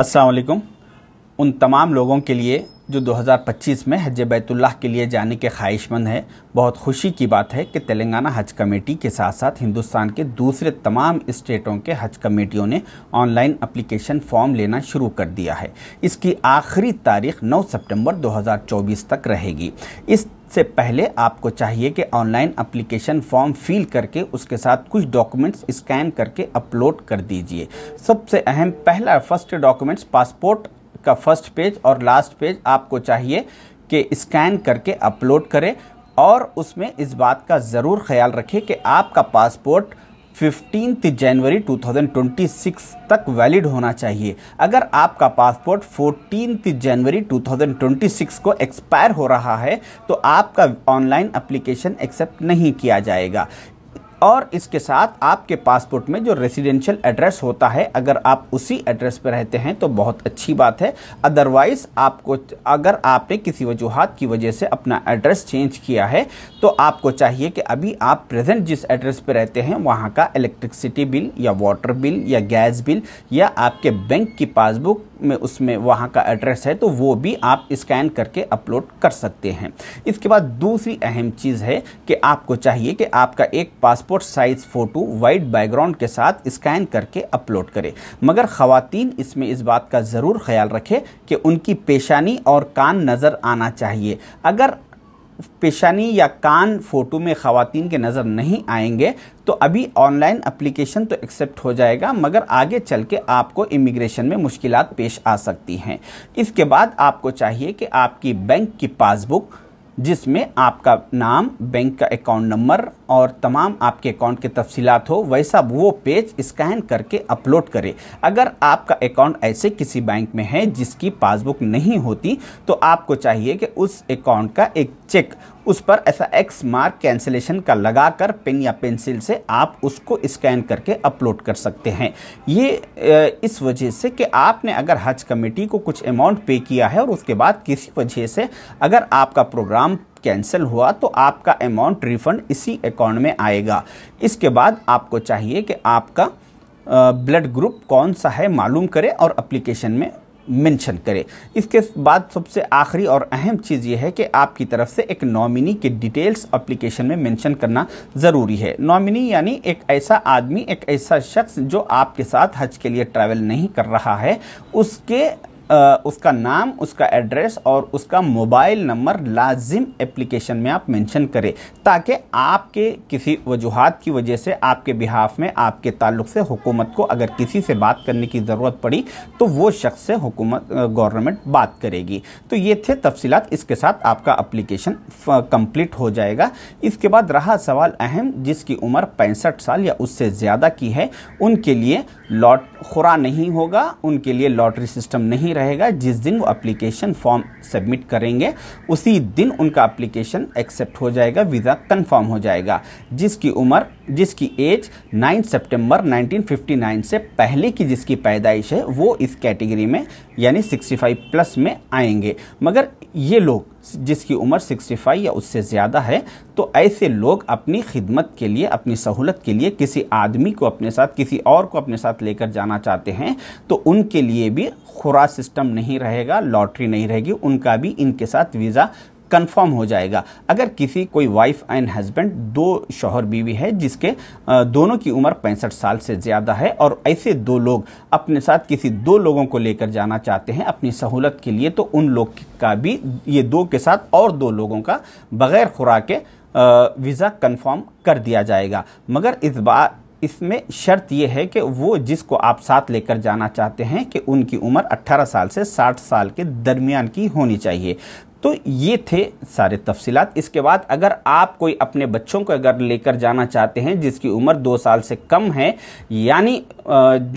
असलकुम उन तमाम लोगों के लिए जो 2025 में हज बैतुल्लाह के लिए जाने के ख्वाहिशमंद है बहुत खुशी की बात है कि तेलंगाना हज कमेटी के साथ साथ हिंदुस्तान के दूसरे तमाम स्टेटों के हज कमेटियों ने ऑनलाइन अप्लीकेशन फॉर्म लेना शुरू कर दिया है इसकी आखिरी तारीख 9 सितंबर 2024 तक रहेगी इस से पहले आपको चाहिए कि ऑनलाइन अप्लीकेशन फॉर्म फिल करके उसके साथ कुछ डॉक्यूमेंट्स स्कैन करके अपलोड कर दीजिए सबसे अहम पहला फर्स्ट डॉक्यूमेंट्स पासपोर्ट का फर्स्ट पेज और लास्ट पेज आपको चाहिए कि स्कैन करके अपलोड करें और उसमें इस बात का ज़रूर ख्याल रखें कि आपका पासपोर्ट फिफ्टीनथ जनवरी 2026 तक वैलिड होना चाहिए अगर आपका पासपोर्ट फोर्टीन जनवरी 2026 को एक्सपायर हो रहा है तो आपका ऑनलाइन एप्लीकेशन एक्सेप्ट नहीं किया जाएगा और इसके साथ आपके पासपोर्ट में जो रेसिडेंशियल एड्रेस होता है अगर आप उसी एड्रेस पर रहते हैं तो बहुत अच्छी बात है अदरवाइज़ आपको अगर आपने किसी वजूहत की वजह से अपना एड्रेस चेंज किया है तो आपको चाहिए कि अभी आप प्रेजेंट जिस एड्रेस पर रहते हैं वहाँ का इलेक्ट्रिसिटी बिल या वाटर बिल या गैस बिल या आपके बैंक की पासबुक में उसमें वहाँ का एड्रेस है तो वो भी आप स्कैन करके अपलोड कर सकते हैं इसके बाद दूसरी अहम चीज़ है कि आपको चाहिए कि आपका एक passport passport size photo white background के साथ स्कैन करके अपलोड करें मगर खातन इसमें इस बात का ज़रूर ख्याल रखें कि उनकी पेशानी और कान नज़र आना चाहिए अगर पेशानी या कान फ़ोटो में ख़वान के नज़र नहीं आएंगे तो अभी ऑनलाइन अप्लीकेशन तो एक्सेप्ट हो जाएगा मगर आगे चल के आपको इमिग्रेशन में मुश्किल पेश आ सकती हैं इसके बाद आपको चाहिए कि आपकी बैंक की पासबुक जिसमें आपका नाम बैंक का अकाउंट नंबर और तमाम आपके अकाउंट के तफसीत हो वैसा वो पेज स्कैन करके अपलोड करें अगर आपका अकाउंट ऐसे किसी बैंक में है जिसकी पासबुक नहीं होती तो आपको चाहिए कि उस अकाउंट का एक चेक उस पर ऐसा एक्स मार्क कैंसिलेशन का लगाकर पेन या पेंसिल से आप उसको स्कैन करके अपलोड कर सकते हैं ये इस वजह से कि आपने अगर हज कमेटी को कुछ अमाउंट पे किया है और उसके बाद किसी वजह से अगर आपका प्रोग्राम कैंसिल हुआ तो आपका अमाउंट रिफंड इसी अकाउंट में आएगा इसके बाद आपको चाहिए कि आपका ब्लड ग्रुप कौन सा है मालूम करें और अप्लीकेशन में मेंशन करें इसके बाद सबसे आखिरी और अहम चीज़ यह है कि आपकी तरफ से एक नॉमिनी के डिटेल्स अप्लीकेशन में मेंशन करना ज़रूरी है नॉमिनी यानी एक ऐसा आदमी एक ऐसा शख्स जो आपके साथ हज के लिए ट्रैवल नहीं कर रहा है उसके उसका नाम उसका एड्रेस और उसका मोबाइल नंबर लाजिम एप्लीकेशन में आप मेंशन करें ताकि आपके किसी वजूहत की वजह से आपके बिहाफ में आपके ताल्लुक से हुकूमत को अगर किसी से बात करने की ज़रूरत पड़ी तो वो शख्स से हुकूमत गवर्नमेंट बात करेगी तो ये थे तफसीत इसके साथ आपका अप्लीकेशन कम्प्लीट हो जाएगा इसके बाद रहा सवाल अहम जिसकी उम्र पैंसठ साल या उससे ज़्यादा की है उनके लिए लॉट खुरा नहीं होगा उनके लिए लॉटरी सिस्टम नहीं रहेगा जिस दिन वो अप्लीकेशन फॉर्म सबमिट करेंगे उसी दिन उनका अप्लीकेशन एक्सेप्ट हो जाएगा वीज़ा कन्फर्म हो जाएगा जिसकी उम्र जिसकी एज 9 सितंबर 1959 से पहले की जिसकी पैदाइश है वो इस कैटेगरी में यानी 65 प्लस में आएंगे मगर ये लोग जिसकी उम्र 65 या उससे ज़्यादा है तो ऐसे लोग अपनी खिदमत के लिए अपनी सहूलत के लिए किसी आदमी को अपने साथ किसी और को अपने साथ लेकर जाना चाहते हैं तो उनके लिए भी खुरा सिस्टम नहीं रहेगा लॉटरी नहीं रहेगी उनका भी इनके साथ वीज़ा कंफर्म हो जाएगा अगर किसी कोई वाइफ एंड हस्बैंड दो शोहर बीवी है जिसके दोनों की उम्र पैंसठ साल से ज़्यादा है और ऐसे दो लोग अपने साथ किसी दो लोगों को लेकर जाना चाहते हैं अपनी सहूलत के लिए तो उन लोग का भी ये दो के साथ और दो लोगों का बगैर खुराक के वीज़ा कन्फर्म कर दिया जाएगा मगर इस बार इसमें शर्त यह है कि वो जिसको आप साथ लेकर जाना चाहते हैं कि उनकी उम्र 18 साल से 60 साल के दरमियान की होनी चाहिए तो ये थे सारे तफसीलात इसके बाद अगर आप कोई अपने बच्चों को अगर लेकर जाना चाहते हैं जिसकी उम्र दो साल से कम है यानी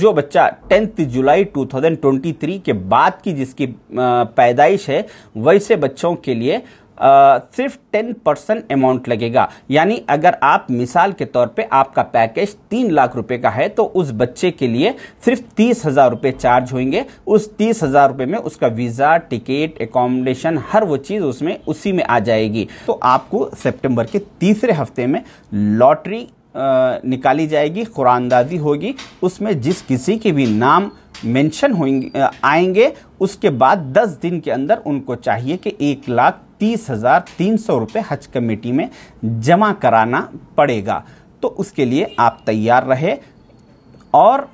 जो बच्चा टेंथ जुलाई 2023 के बाद की जिसकी पैदाइश है वैसे बच्चों के लिए सिर्फ टेन परसेंट अमाउंट लगेगा यानी अगर आप मिसाल के तौर पे आपका पैकेज तीन लाख रुपए का है तो उस बच्चे के लिए सिर्फ तीस हज़ार रुपये चार्ज होंगे उस तीस हज़ार रुपये में उसका वीज़ा टिकट एकोमोडेशन हर वो चीज़ उसमें उसी में आ जाएगी तो आपको सेप्टेम्बर के तीसरे हफ्ते में लॉटरी निकाली जाएगी कुरानदाजी होगी उसमें जिस किसी के भी नाम मेंशन हो आएंगे उसके बाद 10 दिन के अंदर उनको चाहिए कि एक लाख तीस हज़ार तीन सौ रुपये हज कमेटी में जमा कराना पड़ेगा तो उसके लिए आप तैयार रहे और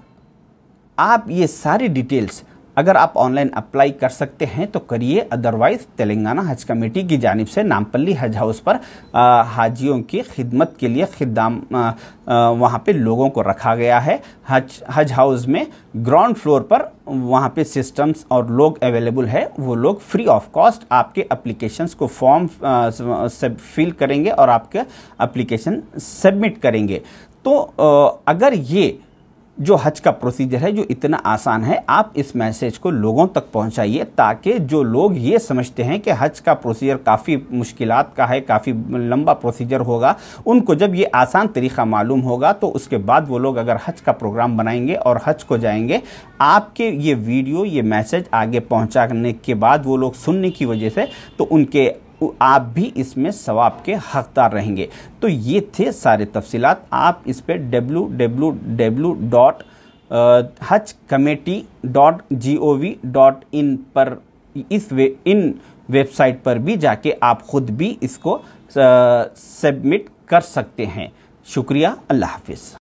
आप ये सारी डिटेल्स अगर आप ऑनलाइन अप्लाई कर सकते हैं तो करिए अदरवाइज तेलंगाना हज कमेटी की जानब से नामपल्ली हज हाउस पर हाजियों की खिदमत के लिए खिदाम वहाँ पे लोगों को रखा गया है हज हज हाउस में ग्राउंड फ्लोर पर वहाँ पे सिस्टम्स और लोग अवेलेबल है वो लोग फ्री ऑफ कॉस्ट आपके अप्लीकेशन को फॉर्म सब फिल करेंगे और आपके अप्लीकेशन सबमिट करेंगे तो अगर ये जो हज का प्रोसीजर है जो इतना आसान है आप इस मैसेज को लोगों तक पहुंचाइए ताकि जो लोग ये समझते हैं कि हज का प्रोसीजर काफ़ी मुश्किल का है काफ़ी लंबा प्रोसीजर होगा उनको जब ये आसान तरीका मालूम होगा तो उसके बाद वो लोग अगर हज का प्रोग्राम बनाएंगे और हज को जाएंगे आपके ये वीडियो ये मैसेज आगे पहुँचाने के बाद वो लोग सुनने की वजह से तो उनके आप भी इसमें सवाब के हकदार रहेंगे तो ये थे सारे तफसीलात आप इस पर W W W dot Haj committee dot G O V dot in पर इस वे इन वेबसाइट पर भी जाके आप खुद भी इसको सबमिट कर सकते हैं शुक्रिया अल्लाह हाफिज़